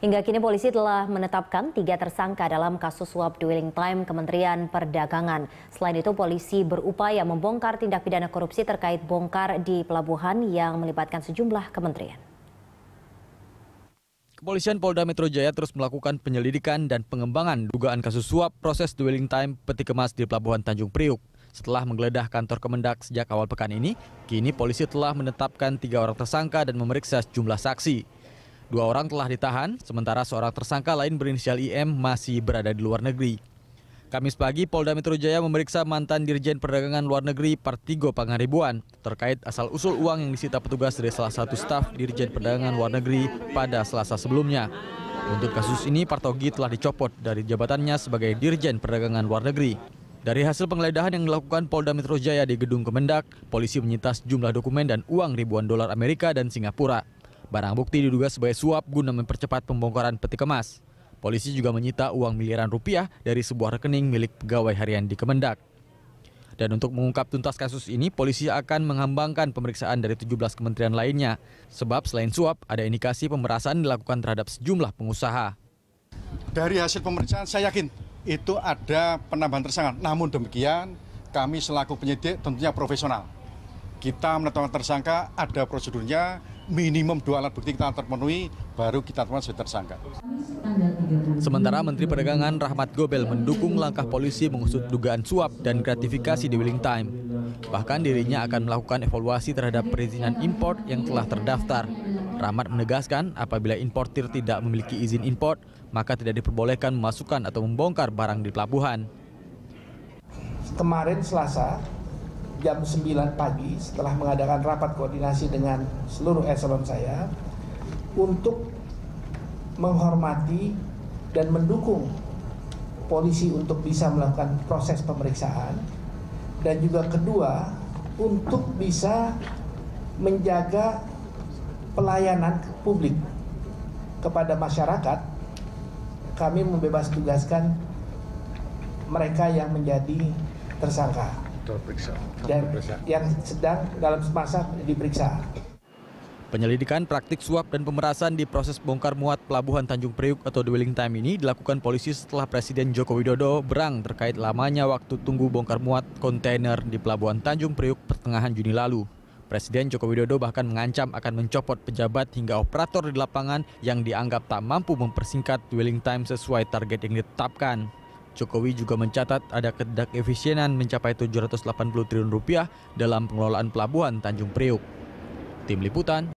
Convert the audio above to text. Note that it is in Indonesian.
Hingga kini polisi telah menetapkan tiga tersangka dalam kasus suap dwelling time Kementerian Perdagangan. Selain itu, polisi berupaya membongkar tindak pidana korupsi terkait bongkar di pelabuhan yang melibatkan sejumlah kementerian. Kepolisian Polda Metro Jaya terus melakukan penyelidikan dan pengembangan dugaan kasus suap proses dwelling time peti kemas di Pelabuhan Tanjung Priuk. Setelah menggeledah kantor Kemendak sejak awal pekan ini, kini polisi telah menetapkan tiga orang tersangka dan memeriksa sejumlah saksi. Dua orang telah ditahan, sementara seorang tersangka lain berinisial IM masih berada di luar negeri. Kamis pagi, Polda Metro Jaya memeriksa mantan Dirjen Perdagangan Luar Negeri Partigo Pangaribuan terkait asal-usul uang yang disita petugas dari salah satu staf Dirjen Perdagangan Luar Negeri pada selasa sebelumnya. Untuk kasus ini, Partogi telah dicopot dari jabatannya sebagai Dirjen Perdagangan Luar Negeri. Dari hasil penggeledahan yang dilakukan Polda Metro Jaya di Gedung Kemendak, polisi menyita sejumlah dokumen dan uang ribuan dolar Amerika dan Singapura. Barang bukti diduga sebagai suap guna mempercepat pembongkaran peti kemas. Polisi juga menyita uang miliaran rupiah dari sebuah rekening milik pegawai harian di Kemendak. Dan untuk mengungkap tuntas kasus ini, polisi akan menghambangkan pemeriksaan dari 17 kementerian lainnya. Sebab selain suap, ada indikasi pemerasan dilakukan terhadap sejumlah pengusaha. Dari hasil pemeriksaan, saya yakin itu ada penambahan tersangka. Namun demikian, kami selaku penyidik tentunya profesional. Kita menetapkan tersangka ada prosedurnya, minimum dua alat bukti kita terpenuhi, baru kita temukan sebagai tersangka. Sementara Menteri Perdagangan Rahmat Gobel mendukung langkah polisi mengusut dugaan suap dan gratifikasi di Willing Time. Bahkan dirinya akan melakukan evaluasi terhadap perizinan import yang telah terdaftar. Rahmat menegaskan apabila importir tidak memiliki izin import, maka tidak diperbolehkan memasukkan atau membongkar barang di pelabuhan. Kemarin Selasa, jam 9 pagi setelah mengadakan rapat koordinasi dengan seluruh eselon saya untuk menghormati dan mendukung polisi untuk bisa melakukan proses pemeriksaan dan juga kedua untuk bisa menjaga pelayanan publik kepada masyarakat kami membebas tugaskan mereka yang menjadi tersangka terperiksa. Dan yang sedang dalam masa diperiksa. Penyelidikan praktik suap dan pemerasan di proses bongkar muat pelabuhan Tanjung Priuk atau dwelling time ini dilakukan polisi setelah Presiden Joko Widodo berang terkait lamanya waktu tunggu bongkar muat kontainer di pelabuhan Tanjung Priuk pertengahan Juni lalu. Presiden Joko Widodo bahkan mengancam akan mencopot pejabat hingga operator di lapangan yang dianggap tak mampu mempersingkat dwelling time sesuai target yang ditetapkan. Jokowi juga mencatat ada kedak efisienan mencapai 780 triliun rupiah dalam pengelolaan pelabuhan Tanjung Priuk. Tim Liputan